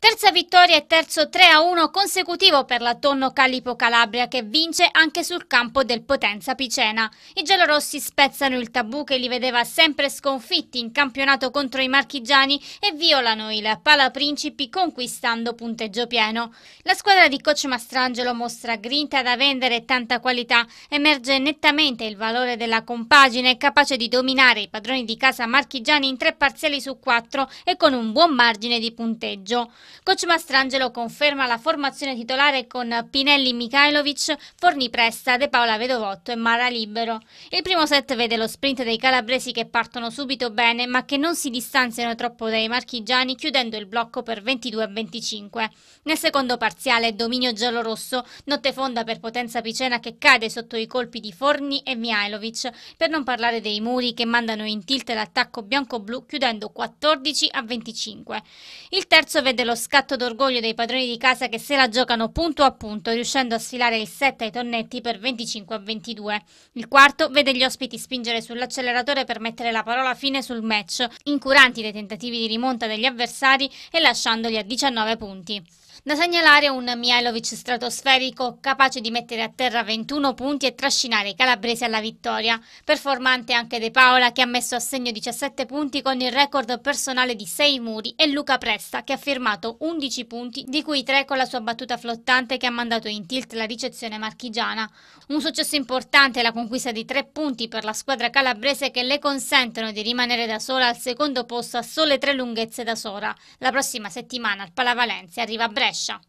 Terza vittoria e terzo 3-1 consecutivo per la Tonno Calipo Calabria che vince anche sul campo del Potenza Picena. I giallorossi spezzano il tabù che li vedeva sempre sconfitti in campionato contro i marchigiani e violano il Pala Principi conquistando punteggio pieno. La squadra di coach Mastrangelo mostra grinta da vendere e tanta qualità. Emerge nettamente il valore della compagine capace di dominare i padroni di casa marchigiani in tre parziali su quattro e con un buon margine di punteggio. Coach Mastrangelo conferma la formazione titolare con Pinelli Mikhailovic, Forni Presta, De Paola Vedovotto e Mara Libero. Il primo set vede lo sprint dei calabresi che partono subito bene ma che non si distanziano troppo dai marchigiani chiudendo il blocco per 22-25. Nel secondo parziale dominio giallorosso, notte fonda per Potenza Picena che cade sotto i colpi di Forni e Mikhailovic, per non parlare dei muri che mandano in tilt l'attacco bianco-blu chiudendo 14 a 25. Il terzo vede lo scatto d'orgoglio dei padroni di casa che se la giocano punto a punto, riuscendo a sfilare il set ai tonnetti per 25 a 22. Il quarto vede gli ospiti spingere sull'acceleratore per mettere la parola fine sul match, incuranti dei tentativi di rimonta degli avversari e lasciandoli a 19 punti. Da segnalare un Mihailovic stratosferico capace di mettere a terra 21 punti e trascinare i calabresi alla vittoria. Performante anche De Paola che ha messo a segno 17 punti con il record personale di 6 muri e Luca Presta che ha firmato 11 punti, di cui 3 con la sua battuta flottante che ha mandato in tilt la ricezione marchigiana. Un successo importante è la conquista di 3 punti per la squadra calabrese che le consentono di rimanere da sola al secondo posto a sole 3 lunghezze da sola. La prossima settimana al Palavalencia arriva a Brescia.